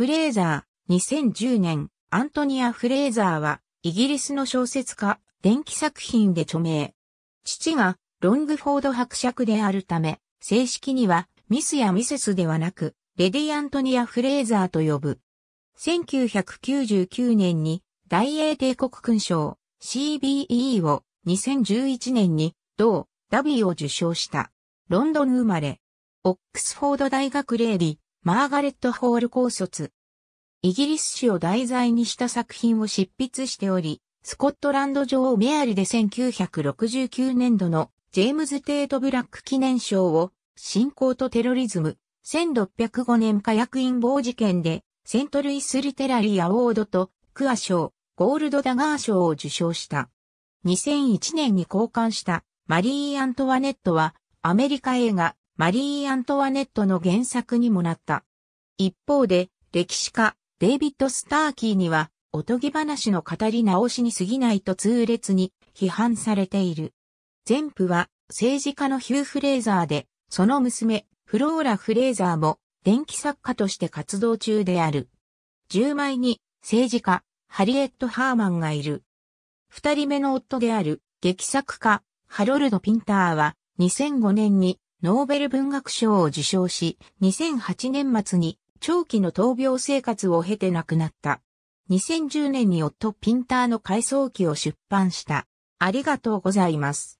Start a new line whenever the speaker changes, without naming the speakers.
フレーザー、2010年、アントニア・フレーザーは、イギリスの小説
家、電気作品で著名。父が、ロングフォード伯爵であるため、正式には、ミスやミセスではなく、レディ・アントニア・フレーザーと呼ぶ。1999年に、大英帝国勲章、CBE を、2011年に、同、ダビーを受賞した。ロンドン生まれ。オックスフォード大学レーディ、マーガレット・ホール高卒。イギリス史を題材にした作品を執筆しており、スコットランド女王メアリで1969年度のジェームズ・テート・ブラック記念賞を信仰とテロリズム、1605年火薬陰謀事件でセントルイス・リテラリー・アォードとクア賞、ゴールド・ダガー賞を受賞した。2001年に交換したマリー・アントワネットはアメリカ映画マリー・アントワネットの原作にもなった。一方で、歴史家、デイビッド・スターキーには、おとぎ話の語り直しに過ぎないと痛烈に批判されている。前夫は政治家のヒュー・フレーザーで、その娘、フローラ・フレーザーも電気作家として活動中である。10枚に政治家、ハリエット・ハーマンがいる。二人目の夫である劇作家、ハロルド・ピンターは2005年にノーベル文学賞を受賞し、2008年末に長期の闘病生活を経て亡くなった。2010年に夫ピンターの回想記を出版
した。ありがとうございます。